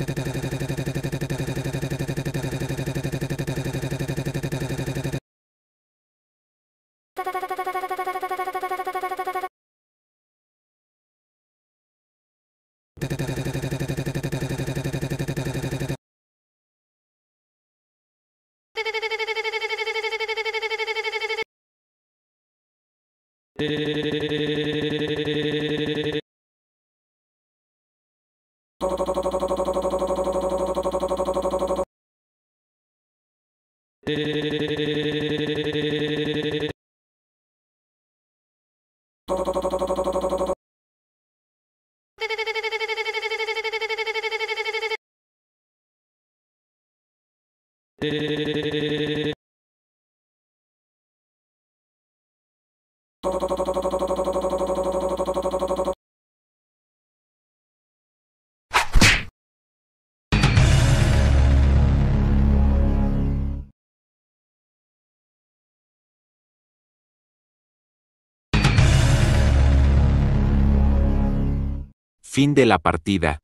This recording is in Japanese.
トトトトトトトトトトトト Fin de la partida.